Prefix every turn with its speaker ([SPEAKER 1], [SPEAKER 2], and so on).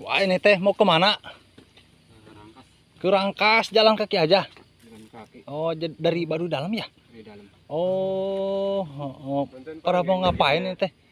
[SPEAKER 1] Wah ini teh mau kemana? Ke Rangkas, jalan kaki aja. kaki. Oh dari baru dalam ya? Dari dalam. Oh, oh. oh. pada mau ngapain ini teh?